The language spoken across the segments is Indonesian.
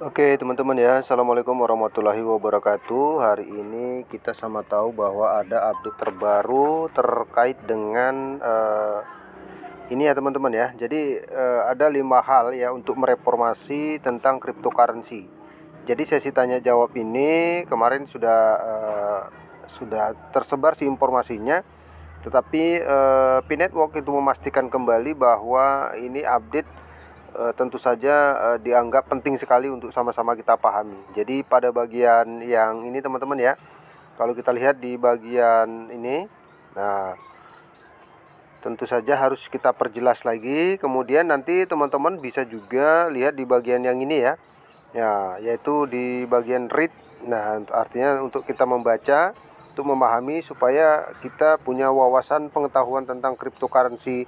Oke teman-teman ya Assalamualaikum warahmatullahi wabarakatuh Hari ini kita sama tahu bahwa ada update terbaru terkait dengan uh, ini ya teman-teman ya Jadi uh, ada lima hal ya untuk mereformasi tentang cryptocurrency Jadi sesi tanya jawab ini kemarin sudah uh, sudah tersebar sih informasinya tetapi uh, P-Network itu memastikan kembali bahwa ini update e, tentu saja e, dianggap penting sekali untuk sama-sama kita pahami. Jadi pada bagian yang ini teman-teman ya, kalau kita lihat di bagian ini, nah tentu saja harus kita perjelas lagi. Kemudian nanti teman-teman bisa juga lihat di bagian yang ini ya, ya yaitu di bagian read. Nah artinya untuk kita membaca untuk memahami supaya kita punya wawasan pengetahuan tentang cryptocurrency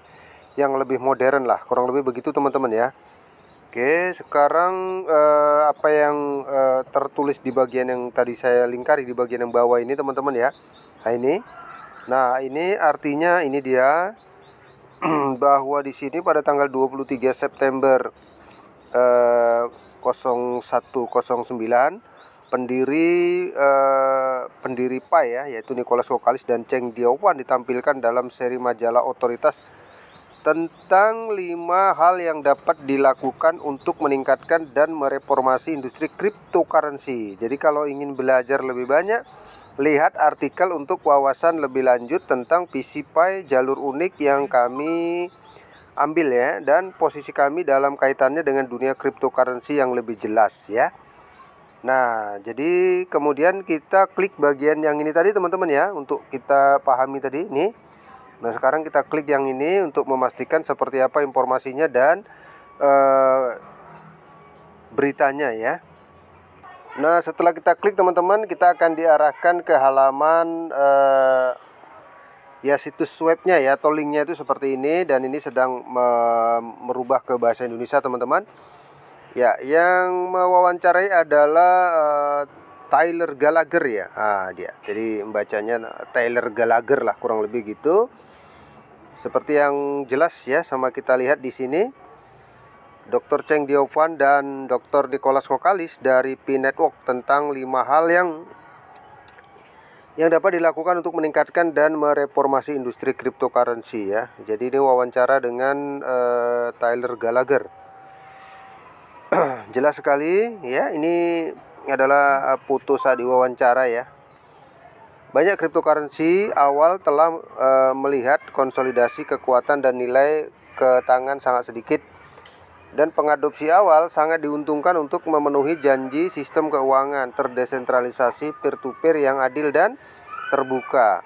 yang lebih modern lah kurang lebih begitu teman-teman ya Oke sekarang eh, apa yang eh, tertulis di bagian yang tadi saya lingkari di bagian yang bawah ini teman-teman ya nah ini nah ini artinya ini dia bahwa di sini pada tanggal 23 September eh, 0109 pendiri eh, pendiri PAI ya yaitu Nicholas Kokalis dan Cheng Diopan ditampilkan dalam seri majalah otoritas tentang lima hal yang dapat dilakukan untuk meningkatkan dan mereformasi industri cryptocurrency. Jadi kalau ingin belajar lebih banyak, lihat artikel untuk wawasan lebih lanjut tentang PCPy jalur unik yang kami ambil ya dan posisi kami dalam kaitannya dengan dunia cryptocurrency yang lebih jelas ya. Nah, jadi kemudian kita klik bagian yang ini tadi teman-teman ya untuk kita pahami tadi nih. Nah sekarang kita klik yang ini untuk memastikan seperti apa informasinya dan eh, beritanya ya. Nah setelah kita klik teman-teman kita akan diarahkan ke halaman eh, ya situs webnya ya atau linknya itu seperti ini dan ini sedang me merubah ke bahasa Indonesia teman-teman. Ya yang mewawancarai adalah eh, Tyler Gallagher ya. Ah dia. Jadi membacanya Tyler Gallagher lah kurang lebih gitu. Seperti yang jelas ya sama kita lihat di sini Dr. Cheng Diofan dan Dr. Nicholas Kokalis dari P Network tentang lima hal yang yang dapat dilakukan untuk meningkatkan dan mereformasi industri cryptocurrency ya. Jadi ini wawancara dengan uh, Tyler Gallagher. Jelas sekali ya, ini adalah foto eh, saat wawancara ya. Banyak cryptocurrency awal telah e, melihat konsolidasi kekuatan dan nilai ke tangan sangat sedikit dan pengadopsi awal sangat diuntungkan untuk memenuhi janji sistem keuangan terdesentralisasi peer-to-peer yang adil dan terbuka.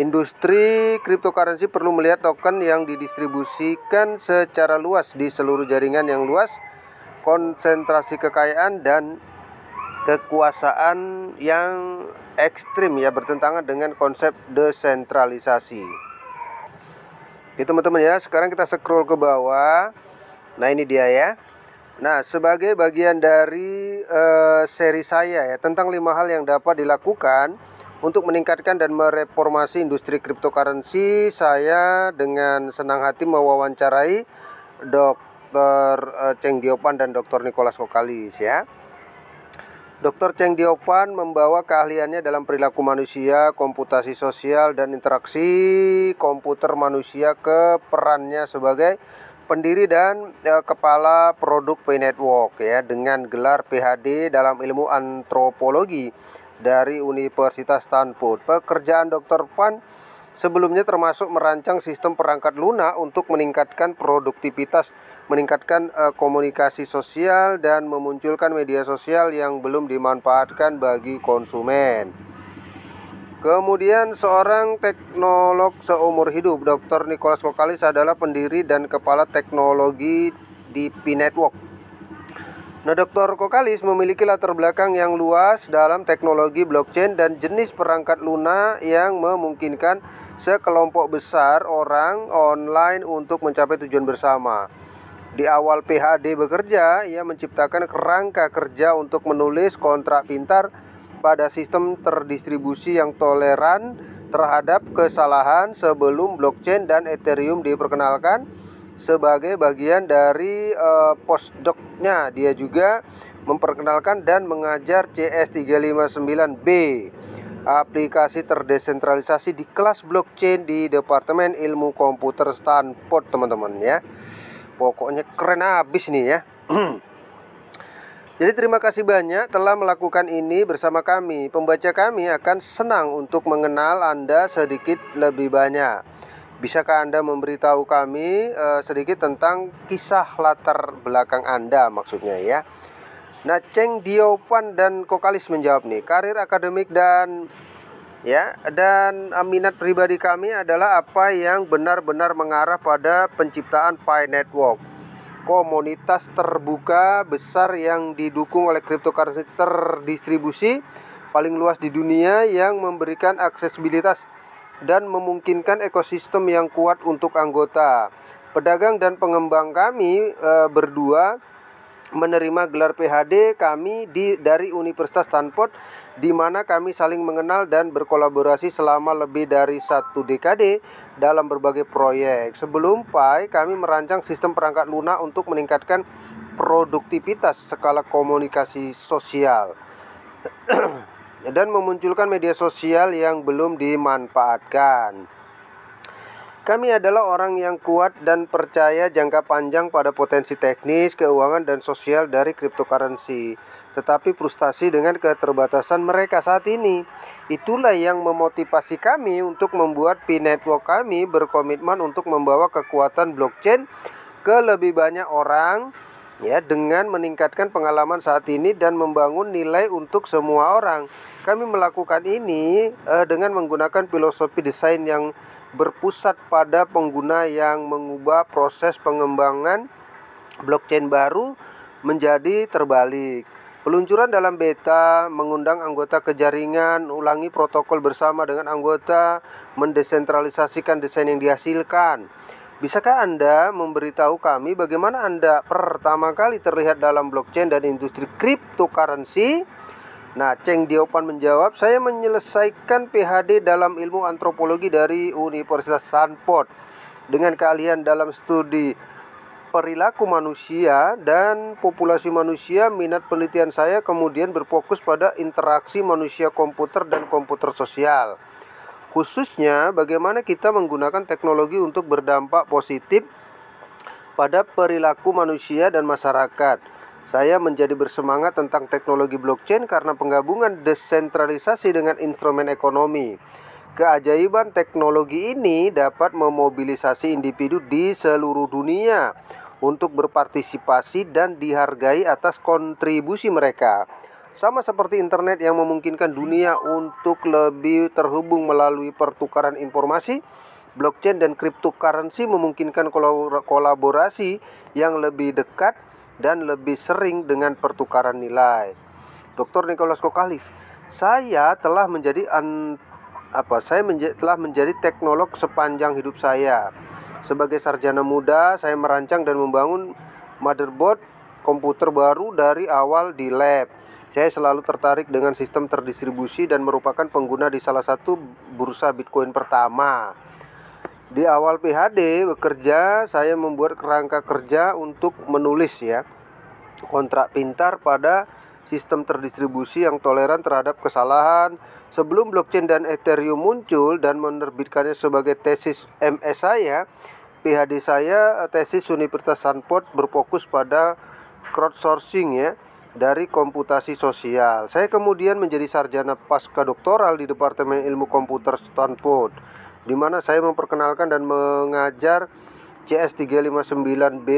Industri cryptocurrency perlu melihat token yang didistribusikan secara luas di seluruh jaringan yang luas, konsentrasi kekayaan dan kekuasaan yang ekstrim ya bertentangan dengan konsep desentralisasi. Oke gitu, teman-teman ya, sekarang kita scroll ke bawah. Nah ini dia ya. Nah sebagai bagian dari uh, seri saya ya tentang lima hal yang dapat dilakukan untuk meningkatkan dan mereformasi industri cryptocurrency, saya dengan senang hati mewawancarai Dr. Eh, Cheng Giopan dan Dr. Nicholas Kokalis ya. Dr. Cheng Diovan membawa keahliannya dalam perilaku manusia, komputasi sosial, dan interaksi komputer manusia ke perannya sebagai pendiri dan e, kepala produk P Network ya dengan gelar PhD dalam ilmu antropologi dari Universitas Stanford. Pekerjaan Dr. Van Sebelumnya termasuk merancang sistem perangkat lunak untuk meningkatkan produktivitas, meningkatkan uh, komunikasi sosial dan memunculkan media sosial yang belum dimanfaatkan bagi konsumen. Kemudian seorang teknolog seumur hidup, Dr. Nicholas Kokalis adalah pendiri dan kepala teknologi di P Network. Nah, Dr. Kokalis memiliki latar belakang yang luas dalam teknologi blockchain dan jenis perangkat lunak yang memungkinkan sekelompok besar orang online untuk mencapai tujuan bersama. Di awal PHD bekerja, ia menciptakan kerangka kerja untuk menulis kontrak pintar pada sistem terdistribusi yang toleran terhadap kesalahan sebelum blockchain dan Ethereum diperkenalkan sebagai bagian dari uh, eh, postdoc Dia juga memperkenalkan dan mengajar CS359B aplikasi terdesentralisasi di kelas blockchain di Departemen Ilmu Komputer Stanford teman-teman ya pokoknya keren abis nih ya jadi terima kasih banyak telah melakukan ini bersama kami pembaca kami akan senang untuk mengenal Anda sedikit lebih banyak Bisakah Anda memberitahu kami uh, sedikit tentang kisah latar belakang Anda maksudnya ya? Nah, Cheng Diopan dan Kokalis menjawab nih, karir akademik dan ya dan minat pribadi kami adalah apa yang benar-benar mengarah pada penciptaan Pi Network. Komunitas terbuka besar yang didukung oleh cryptocurrency terdistribusi paling luas di dunia yang memberikan aksesibilitas dan memungkinkan ekosistem yang kuat untuk anggota. Pedagang dan pengembang kami e, berdua menerima gelar PhD kami di dari Universitas Stanford di mana kami saling mengenal dan berkolaborasi selama lebih dari satu dekade dalam berbagai proyek. Sebelum PAI, kami merancang sistem perangkat lunak untuk meningkatkan produktivitas skala komunikasi sosial dan memunculkan media sosial yang belum dimanfaatkan. Kami adalah orang yang kuat dan percaya jangka panjang pada potensi teknis, keuangan, dan sosial dari cryptocurrency. Tetapi frustasi dengan keterbatasan mereka saat ini. Itulah yang memotivasi kami untuk membuat P-Network kami berkomitmen untuk membawa kekuatan blockchain ke lebih banyak orang ya dengan meningkatkan pengalaman saat ini dan membangun nilai untuk semua orang. Kami melakukan ini eh, dengan menggunakan filosofi desain yang berpusat pada pengguna yang mengubah proses pengembangan blockchain baru menjadi terbalik. Peluncuran dalam beta mengundang anggota ke jaringan, ulangi protokol bersama dengan anggota, mendesentralisasikan desain yang dihasilkan. Bisakah Anda memberitahu kami bagaimana Anda pertama kali terlihat dalam blockchain dan industri cryptocurrency? Nah, Cheng Diopan menjawab, saya menyelesaikan PhD dalam ilmu antropologi dari Universitas Stanford dengan keahlian dalam studi perilaku manusia dan populasi manusia. Minat penelitian saya kemudian berfokus pada interaksi manusia komputer dan komputer sosial. Khususnya bagaimana kita menggunakan teknologi untuk berdampak positif pada perilaku manusia dan masyarakat saya menjadi bersemangat tentang teknologi blockchain karena penggabungan desentralisasi dengan instrumen ekonomi. Keajaiban teknologi ini dapat memobilisasi individu di seluruh dunia untuk berpartisipasi dan dihargai atas kontribusi mereka. Sama seperti internet yang memungkinkan dunia untuk lebih terhubung melalui pertukaran informasi, blockchain dan cryptocurrency memungkinkan kolaborasi yang lebih dekat dan lebih sering dengan pertukaran nilai. Dr. Nicholas Kokalis, saya telah menjadi an, apa? Saya menja, telah menjadi teknolog sepanjang hidup saya. Sebagai sarjana muda, saya merancang dan membangun motherboard komputer baru dari awal di lab. Saya selalu tertarik dengan sistem terdistribusi dan merupakan pengguna di salah satu bursa Bitcoin pertama. Di awal PhD bekerja, saya membuat kerangka kerja untuk menulis ya kontrak pintar pada sistem terdistribusi yang toleran terhadap kesalahan. Sebelum blockchain dan Ethereum muncul dan menerbitkannya sebagai tesis MS saya, PhD saya eh, tesis Universitas Stanford berfokus pada crowdsourcing ya dari komputasi sosial. Saya kemudian menjadi sarjana pasca doktoral di Departemen Ilmu Komputer Stanford, di mana saya memperkenalkan dan mengajar CS359B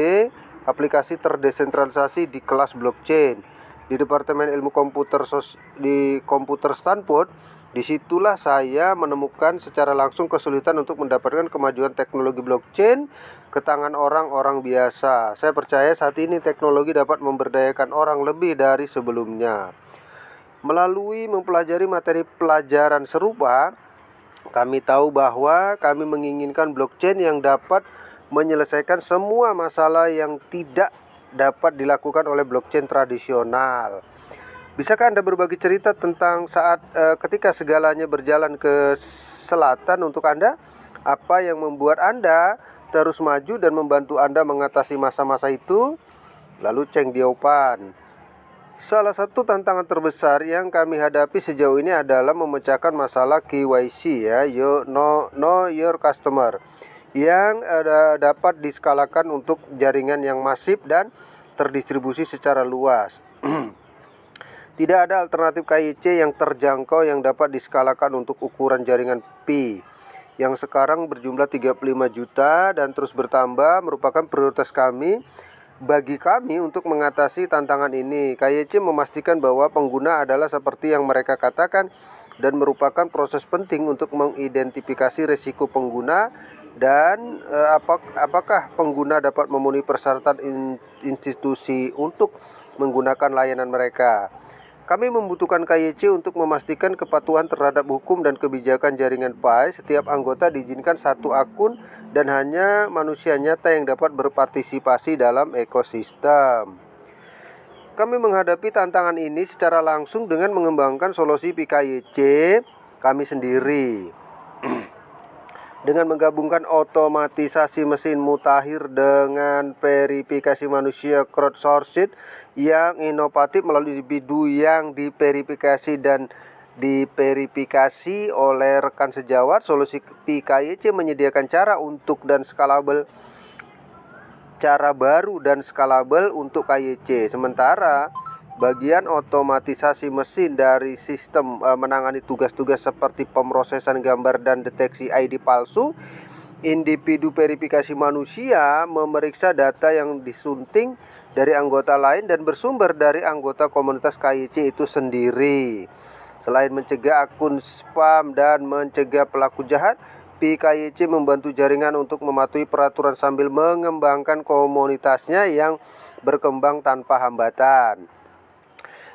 aplikasi terdesentralisasi di kelas blockchain di Departemen Ilmu Komputer Sos di Komputer Stanford. Disitulah saya menemukan secara langsung kesulitan untuk mendapatkan kemajuan teknologi blockchain ke tangan orang-orang biasa. Saya percaya saat ini teknologi dapat memberdayakan orang lebih dari sebelumnya. Melalui mempelajari materi pelajaran serupa, kami tahu bahwa kami menginginkan blockchain yang dapat menyelesaikan semua masalah yang tidak dapat dilakukan oleh blockchain tradisional. Bisakah Anda berbagi cerita tentang saat e, ketika segalanya berjalan ke selatan untuk Anda? Apa yang membuat Anda terus maju dan membantu Anda mengatasi masa-masa itu? Lalu Cheng Diopan. Salah satu tantangan terbesar yang kami hadapi sejauh ini adalah memecahkan masalah KYC ya, you know, know your customer yang uh, dapat diskalakan untuk jaringan yang masif dan terdistribusi secara luas. Tidak ada alternatif KIC yang terjangkau yang dapat diskalakan untuk ukuran jaringan P yang sekarang berjumlah 35 juta dan terus bertambah merupakan prioritas kami bagi kami untuk mengatasi tantangan ini. KYC memastikan bahwa pengguna adalah seperti yang mereka katakan dan merupakan proses penting untuk mengidentifikasi risiko pengguna dan eh, apakah pengguna dapat memenuhi persyaratan institusi untuk menggunakan layanan mereka. Kami membutuhkan KYC untuk memastikan kepatuhan terhadap hukum dan kebijakan jaringan PAI. Setiap anggota diizinkan satu akun dan hanya manusia nyata yang dapat berpartisipasi dalam ekosistem. Kami menghadapi tantangan ini secara langsung dengan mengembangkan solusi PKYC kami sendiri. dengan menggabungkan otomatisasi mesin mutakhir dengan verifikasi manusia crowdsourced yang inovatif melalui individu yang diverifikasi dan diverifikasi oleh rekan sejawat solusi PKYC menyediakan cara untuk dan skalabel cara baru dan skalabel untuk KYC sementara bagian otomatisasi mesin dari sistem uh, menangani tugas-tugas seperti pemrosesan gambar dan deteksi ID palsu, individu verifikasi manusia memeriksa data yang disunting dari anggota lain dan bersumber dari anggota komunitas KYC itu sendiri. Selain mencegah akun spam dan mencegah pelaku jahat, PKYC membantu jaringan untuk mematuhi peraturan sambil mengembangkan komunitasnya yang berkembang tanpa hambatan.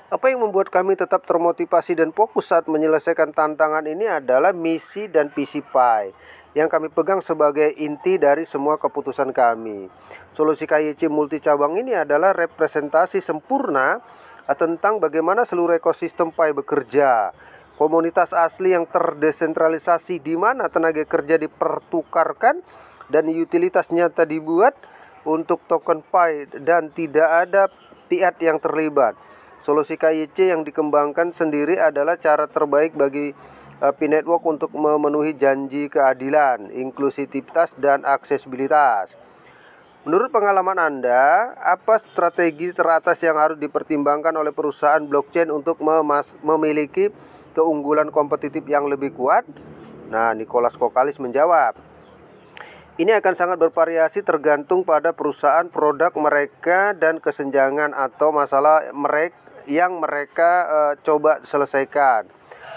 Apa yang membuat kami tetap termotivasi dan fokus saat menyelesaikan tantangan ini adalah misi dan visi PAI yang kami pegang sebagai inti dari semua keputusan kami. Solusi KYC multi cabang ini adalah representasi sempurna tentang bagaimana seluruh ekosistem PAI bekerja. Komunitas asli yang terdesentralisasi di mana tenaga kerja dipertukarkan dan utilitas nyata dibuat untuk token PAI dan tidak ada pihak yang terlibat. Solusi KYC yang dikembangkan sendiri adalah cara terbaik bagi eh, P-Network untuk memenuhi janji keadilan, inklusivitas, dan aksesibilitas. Menurut pengalaman Anda, apa strategi teratas yang harus dipertimbangkan oleh perusahaan blockchain untuk memiliki keunggulan kompetitif yang lebih kuat? Nah, Nicholas Kokalis menjawab, ini akan sangat bervariasi tergantung pada perusahaan, produk mereka, dan kesenjangan atau masalah mereka yang mereka uh, coba selesaikan.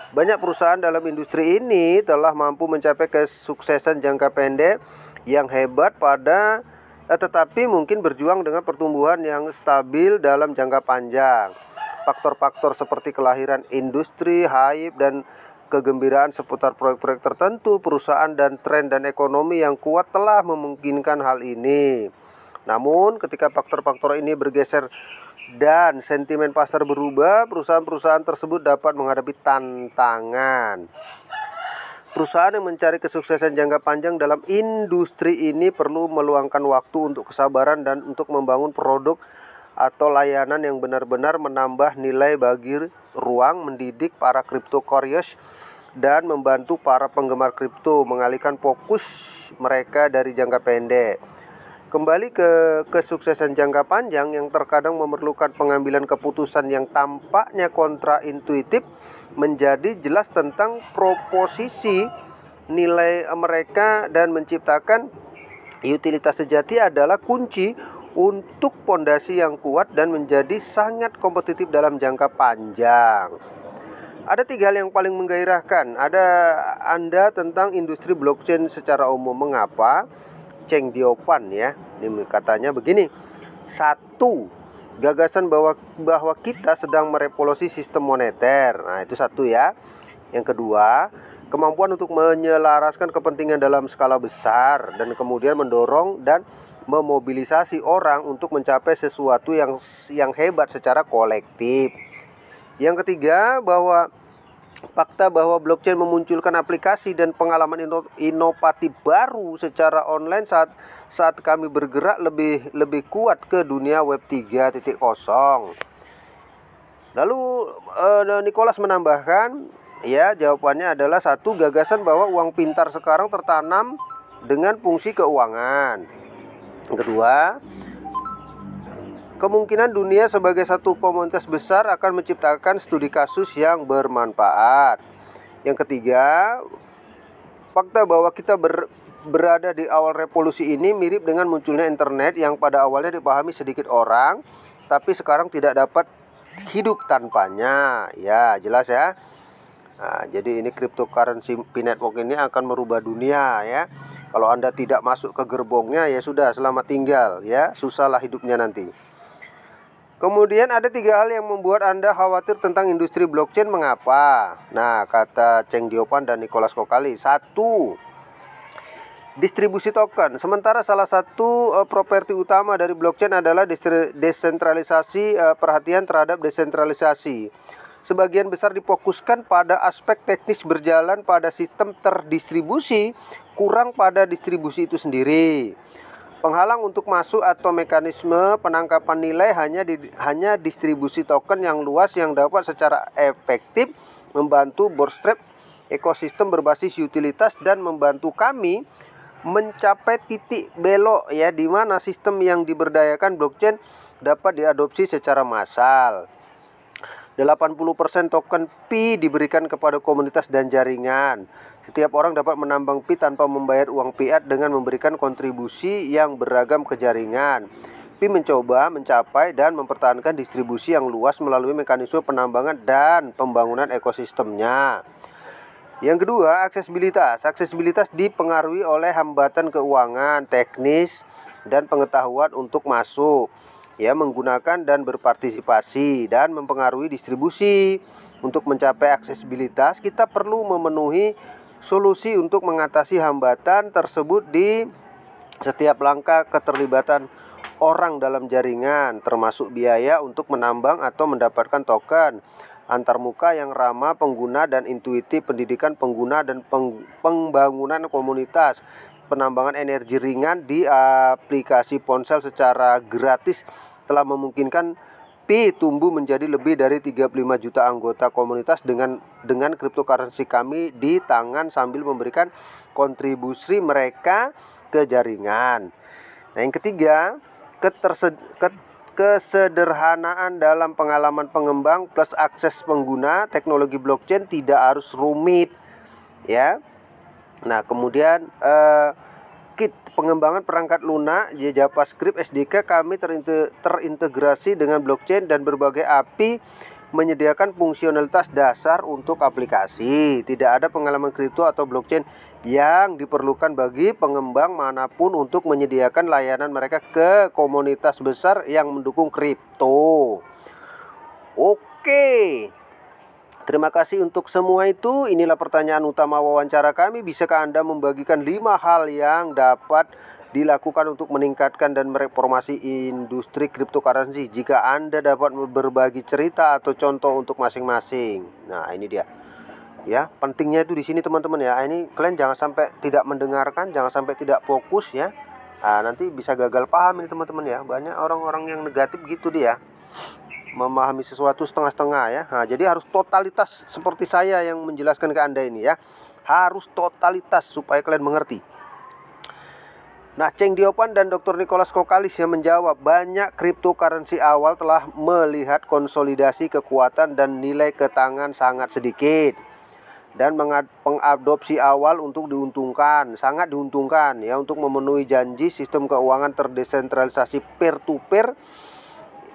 Banyak perusahaan dalam industri ini telah mampu mencapai kesuksesan jangka pendek yang hebat pada eh, tetapi mungkin berjuang dengan pertumbuhan yang stabil dalam jangka panjang. Faktor-faktor seperti kelahiran industri, haib dan kegembiraan seputar proyek-proyek tertentu, perusahaan dan tren dan ekonomi yang kuat telah memungkinkan hal ini. Namun, ketika faktor-faktor ini bergeser dan sentimen pasar berubah, perusahaan-perusahaan tersebut dapat menghadapi tantangan. Perusahaan yang mencari kesuksesan jangka panjang dalam industri ini perlu meluangkan waktu untuk kesabaran dan untuk membangun produk atau layanan yang benar-benar menambah nilai bagi ruang mendidik para crypto curious dan membantu para penggemar kripto mengalihkan fokus mereka dari jangka pendek Kembali ke kesuksesan jangka panjang yang terkadang memerlukan pengambilan keputusan yang tampaknya kontraintuitif menjadi jelas tentang proposisi nilai mereka dan menciptakan utilitas sejati adalah kunci untuk pondasi yang kuat dan menjadi sangat kompetitif dalam jangka panjang. Ada tiga hal yang paling menggairahkan. Ada Anda tentang industri blockchain secara umum. Mengapa? ceng Diopan ya. Ini katanya begini. Satu, gagasan bahwa bahwa kita sedang merevolusi sistem moneter. Nah, itu satu ya. Yang kedua, kemampuan untuk menyelaraskan kepentingan dalam skala besar dan kemudian mendorong dan memobilisasi orang untuk mencapai sesuatu yang yang hebat secara kolektif. Yang ketiga, bahwa Fakta bahwa blockchain memunculkan aplikasi dan pengalaman ino inovatif baru secara online saat saat kami bergerak lebih lebih kuat ke dunia web 3.0. Lalu uh, Nicholas menambahkan, ya jawabannya adalah satu gagasan bahwa uang pintar sekarang tertanam dengan fungsi keuangan. Kedua, Kemungkinan dunia sebagai satu komunitas besar akan menciptakan studi kasus yang bermanfaat. Yang ketiga, fakta bahwa kita ber, berada di awal revolusi ini mirip dengan munculnya internet yang pada awalnya dipahami sedikit orang, tapi sekarang tidak dapat hidup tanpanya. Ya, jelas ya. Nah, jadi ini cryptocurrency P network ini akan merubah dunia ya. Kalau Anda tidak masuk ke gerbongnya ya sudah selamat tinggal ya, susahlah hidupnya nanti. Kemudian ada tiga hal yang membuat Anda khawatir tentang industri blockchain mengapa? Nah, kata Cheng Diopan dan Nicholas Kokali. Satu, distribusi token. Sementara salah satu uh, properti utama dari blockchain adalah desentralisasi uh, perhatian terhadap desentralisasi. Sebagian besar difokuskan pada aspek teknis berjalan pada sistem terdistribusi, kurang pada distribusi itu sendiri. Penghalang untuk masuk atau mekanisme penangkapan nilai hanya di, hanya distribusi token yang luas yang dapat secara efektif membantu bootstrap ekosistem berbasis utilitas dan membantu kami mencapai titik belok ya di mana sistem yang diberdayakan blockchain dapat diadopsi secara massal. 80% token P diberikan kepada komunitas dan jaringan. Setiap orang dapat menambang pi tanpa membayar uang piat dengan memberikan kontribusi yang beragam ke jaringan. Pi mencoba mencapai dan mempertahankan distribusi yang luas melalui mekanisme penambangan dan pembangunan ekosistemnya. Yang kedua, aksesibilitas. Aksesibilitas dipengaruhi oleh hambatan keuangan, teknis, dan pengetahuan untuk masuk ya menggunakan dan berpartisipasi dan mempengaruhi distribusi. Untuk mencapai aksesibilitas, kita perlu memenuhi solusi untuk mengatasi hambatan tersebut di setiap langkah keterlibatan orang dalam jaringan termasuk biaya untuk menambang atau mendapatkan token antarmuka yang ramah pengguna dan intuitif pendidikan pengguna dan peng pembangunan komunitas penambangan energi ringan di aplikasi ponsel secara gratis telah memungkinkan tapi tumbuh menjadi lebih dari 35 juta anggota komunitas dengan dengan cryptocurrency kami di tangan sambil memberikan kontribusi mereka ke jaringan. Nah, yang ketiga, ketersed, kesederhanaan dalam pengalaman pengembang plus akses pengguna teknologi blockchain tidak harus rumit ya. Nah, kemudian eh, kit pengembangan perangkat lunak JavaScript SDK kami terinte terintegrasi dengan blockchain dan berbagai API menyediakan fungsionalitas dasar untuk aplikasi. Tidak ada pengalaman kripto atau blockchain yang diperlukan bagi pengembang manapun untuk menyediakan layanan mereka ke komunitas besar yang mendukung kripto. Oke. Okay. Terima kasih untuk semua itu. Inilah pertanyaan utama wawancara kami. Bisakah Anda membagikan lima hal yang dapat dilakukan untuk meningkatkan dan mereformasi industri cryptocurrency? Jika Anda dapat berbagi cerita atau contoh untuk masing-masing. Nah, ini dia. Ya, pentingnya itu di sini teman-teman ya. Ini kalian jangan sampai tidak mendengarkan, jangan sampai tidak fokus ya. Nah, nanti bisa gagal paham ini teman-teman ya. Banyak orang-orang yang negatif gitu dia memahami sesuatu setengah-setengah ya. Nah, jadi harus totalitas seperti saya yang menjelaskan ke Anda ini ya. Harus totalitas supaya kalian mengerti. Nah, Cheng Diopan dan Dr. Nicholas Kokalis yang menjawab, banyak cryptocurrency awal telah melihat konsolidasi kekuatan dan nilai ke tangan sangat sedikit dan pengadopsi awal untuk diuntungkan, sangat diuntungkan ya untuk memenuhi janji sistem keuangan terdesentralisasi peer to peer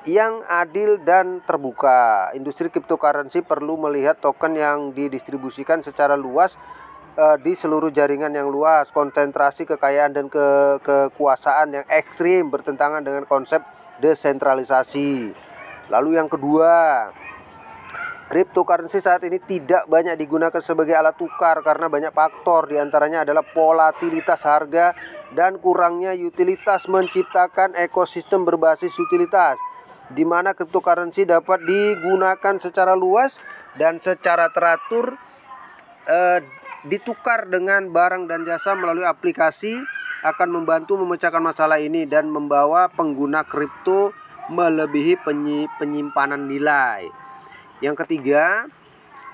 yang adil dan terbuka. Industri cryptocurrency perlu melihat token yang didistribusikan secara luas uh, di seluruh jaringan yang luas. Konsentrasi kekayaan dan ke kekuasaan yang ekstrim bertentangan dengan konsep desentralisasi. Lalu yang kedua, Cryptocurrency saat ini tidak banyak digunakan sebagai alat tukar karena banyak faktor diantaranya adalah volatilitas harga dan kurangnya utilitas menciptakan ekosistem berbasis utilitas di mana cryptocurrency dapat digunakan secara luas dan secara teratur eh, ditukar dengan barang dan jasa melalui aplikasi akan membantu memecahkan masalah ini dan membawa pengguna kripto melebihi penyimpanan nilai. Yang ketiga,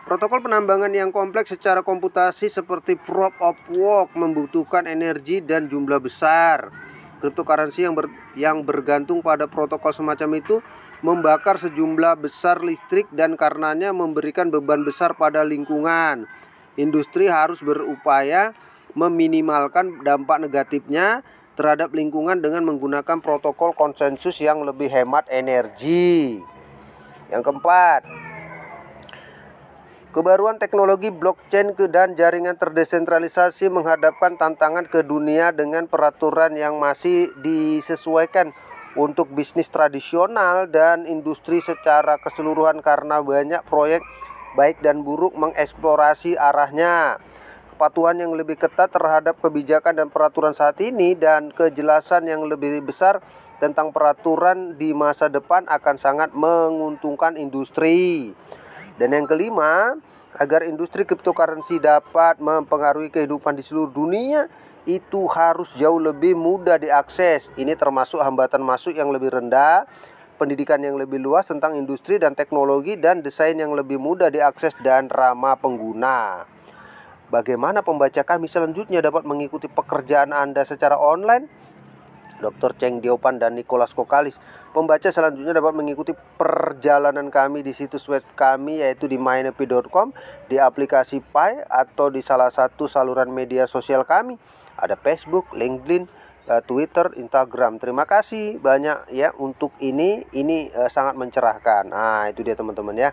protokol penambangan yang kompleks secara komputasi seperti proof of work membutuhkan energi dan jumlah besar Cryptocurrency yang ber, yang bergantung pada protokol semacam itu membakar sejumlah besar listrik dan karenanya memberikan beban besar pada lingkungan. Industri harus berupaya meminimalkan dampak negatifnya terhadap lingkungan dengan menggunakan protokol konsensus yang lebih hemat energi. Yang keempat, Kebaruan teknologi blockchain dan jaringan terdesentralisasi menghadapkan tantangan ke dunia dengan peraturan yang masih disesuaikan untuk bisnis tradisional dan industri secara keseluruhan karena banyak proyek baik dan buruk mengeksplorasi arahnya. Kepatuhan yang lebih ketat terhadap kebijakan dan peraturan saat ini dan kejelasan yang lebih besar tentang peraturan di masa depan akan sangat menguntungkan industri. Dan yang kelima, agar industri cryptocurrency dapat mempengaruhi kehidupan di seluruh dunia, itu harus jauh lebih mudah diakses. Ini termasuk hambatan masuk yang lebih rendah, pendidikan yang lebih luas tentang industri dan teknologi dan desain yang lebih mudah diakses dan ramah pengguna. Bagaimana pembaca kami selanjutnya dapat mengikuti pekerjaan Anda secara online? Dr. Cheng Diopan dan Nicholas Kokalis. Pembaca selanjutnya dapat mengikuti perjalanan kami di situs web kami yaitu di mynepi.com, di aplikasi Pi atau di salah satu saluran media sosial kami. Ada Facebook, LinkedIn, eh, Twitter, Instagram. Terima kasih banyak ya untuk ini. Ini eh, sangat mencerahkan. Nah, itu dia teman-teman ya.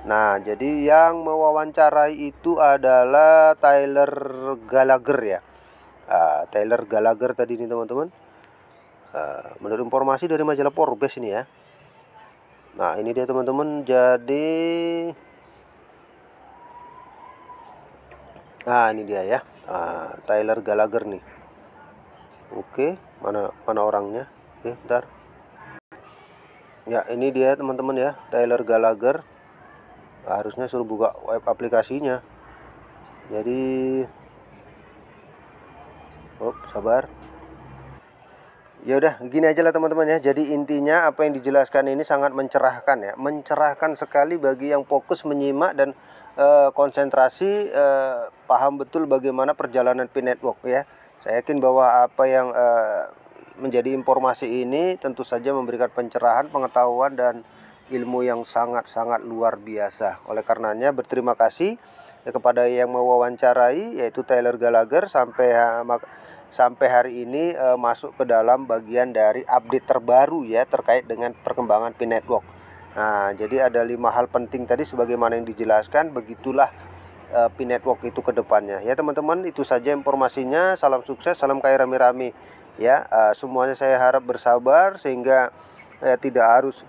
Nah, jadi yang mewawancarai itu adalah Tyler Gallagher ya. Uh, Tyler Gallagher tadi nih teman-teman. Eh, menurut informasi dari majalah Forbes ini ya. Nah, ini dia teman-teman. Jadi Nah, ini dia ya. Nah, Tyler Gallagher nih. Oke, mana mana orangnya? Oke, bentar. Ya, ini dia teman-teman ya, Tyler Gallagher. Harusnya suruh buka web aplikasinya. Jadi Oh, sabar ya udah gini aja lah teman-teman ya jadi intinya apa yang dijelaskan ini sangat mencerahkan ya mencerahkan sekali bagi yang fokus menyimak dan e, konsentrasi e, paham betul bagaimana perjalanan P network ya saya yakin bahwa apa yang e, menjadi informasi ini tentu saja memberikan pencerahan pengetahuan dan ilmu yang sangat-sangat luar biasa oleh karenanya berterima kasih ya, kepada yang mewawancarai yaitu Taylor Gallagher sampai ha, sampai hari ini e, masuk ke dalam bagian dari update terbaru ya terkait dengan perkembangan pin network. Nah, jadi ada lima hal penting tadi sebagaimana yang dijelaskan, begitulah e, pin network itu kedepannya Ya teman-teman, itu saja informasinya. Salam sukses, salam kaya rame-rame. Ya, e, semuanya saya harap bersabar sehingga e, tidak harus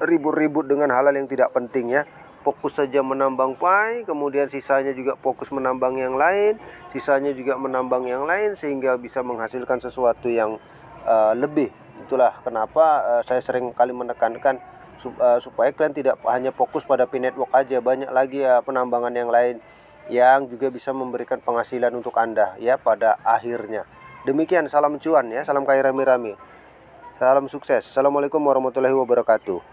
ribut-ribut dengan hal-hal yang tidak penting ya fokus saja menambang pai, kemudian sisanya juga fokus menambang yang lain, sisanya juga menambang yang lain sehingga bisa menghasilkan sesuatu yang uh, lebih. Itulah kenapa uh, saya sering kali menekankan sup, uh, eh, supaya kalian tidak hanya fokus pada pin network aja, banyak lagi uh, penambangan yang lain yang juga bisa memberikan penghasilan untuk Anda ya pada akhirnya. Demikian salam cuan ya, salam kaya rami-rami Salam sukses. Assalamualaikum warahmatullahi wabarakatuh.